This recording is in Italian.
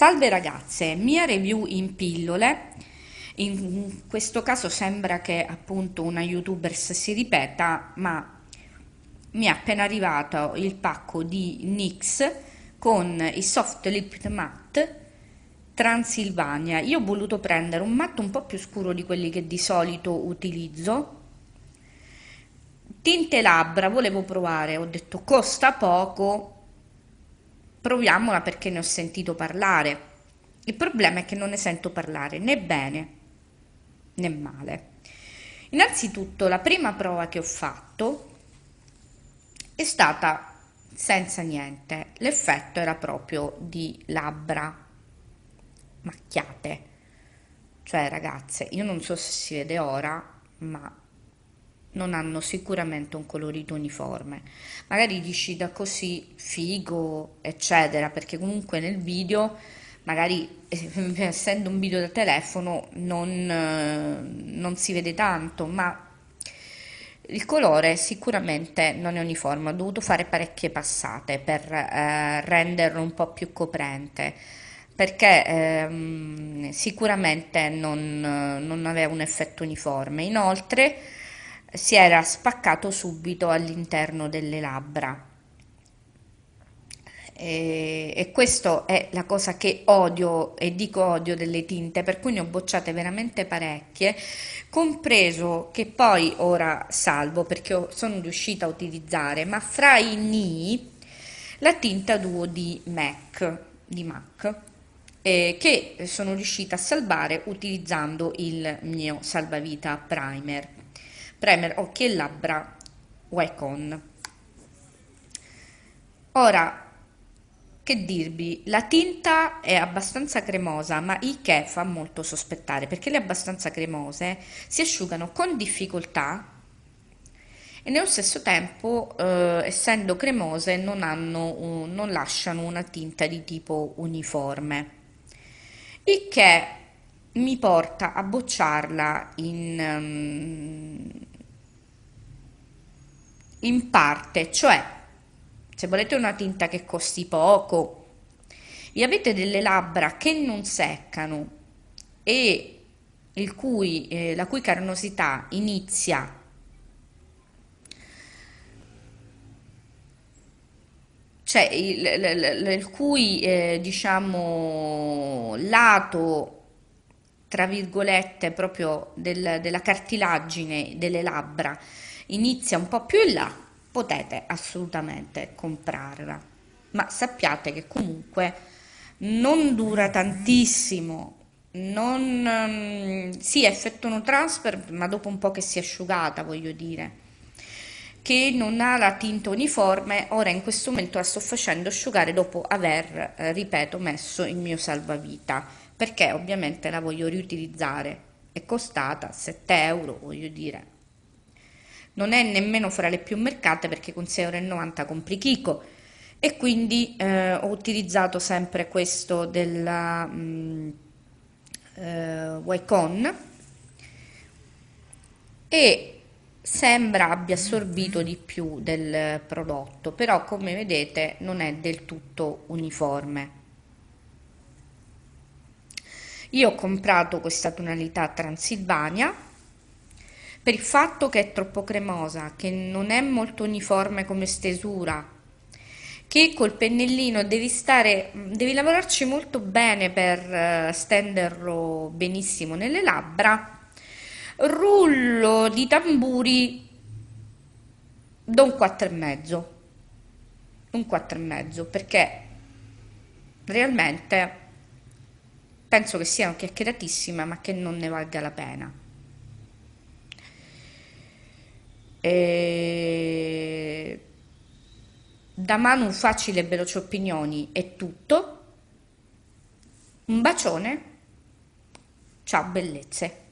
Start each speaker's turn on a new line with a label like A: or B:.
A: Salve ragazze, mia review in pillole. In questo caso sembra che appunto una youtuber si ripeta, ma mi è appena arrivato il pacco di NYX con i soft lip matte Transilvania. Io ho voluto prendere un matte un po' più scuro di quelli che di solito utilizzo. Tinte labbra, volevo provare, ho detto costa poco, proviamola perché ne ho sentito parlare. Il problema è che non ne sento parlare né bene né male. Innanzitutto la prima prova che ho fatto è stata senza niente, l'effetto era proprio di labbra macchiate. Cioè ragazze, io non so se si vede ora, ma non hanno sicuramente un colorito uniforme. Magari dici da così figo, eccetera, perché comunque nel video, magari eh, essendo un video da telefono, non, eh, non si vede tanto, ma il colore sicuramente non è uniforme, ho dovuto fare parecchie passate per eh, renderlo un po' più coprente perché ehm, sicuramente non, non aveva un effetto uniforme. Inoltre si era spaccato subito all'interno delle labbra. E, e questa è la cosa che odio e dico odio delle tinte, per cui ne ho bocciate veramente parecchie, compreso che poi ora salvo perché sono riuscita a utilizzare, ma fra i ni la tinta duo di MAC, di MAC eh, che sono riuscita a salvare utilizzando il mio salvavita primer. Premer occhi oh, e labbra Wycon. Ora, che dirvi, la tinta è abbastanza cremosa, ma i che fa molto sospettare, perché le abbastanza cremose si asciugano con difficoltà e nello stesso tempo, eh, essendo cremose, non, hanno, un, non lasciano una tinta di tipo uniforme. Il che mi porta a bocciarla in... Um, in parte, cioè se volete una tinta che costi poco e avete delle labbra che non seccano e cui, eh, la cui carnosità inizia cioè il, il, il, il cui eh, diciamo lato tra virgolette, proprio del, della cartilagine delle labbra inizia un po' più in là, potete assolutamente comprarla. Ma sappiate che comunque non dura tantissimo, non, si mm, sì, effettuano transfer, ma dopo un po' che si è asciugata, voglio dire che non ha la tinta uniforme, ora in questo momento la sto facendo asciugare dopo aver, eh, ripeto, messo il mio salvavita perché ovviamente la voglio riutilizzare. È costata 7 euro, voglio dire. Non è nemmeno fra le più mercate perché con 6,90 euro compri Kiko e quindi eh, ho utilizzato sempre questo della mh, mm, eh, Wycon e sembra abbia assorbito di più del prodotto, però come vedete non è del tutto uniforme. Io ho comprato questa tonalità Transilvania per il fatto che è troppo cremosa, che non è molto uniforme come stesura, che col pennellino devi stare, devi lavorarci molto bene per eh, stenderlo benissimo nelle labbra. Rullo di tamburi do un 4,5 un mezzo perché realmente Penso che siano chiacchieratissime, ma che non ne valga la pena. E... Da Manu facile e veloce opinioni è tutto. Un bacione. Ciao bellezze.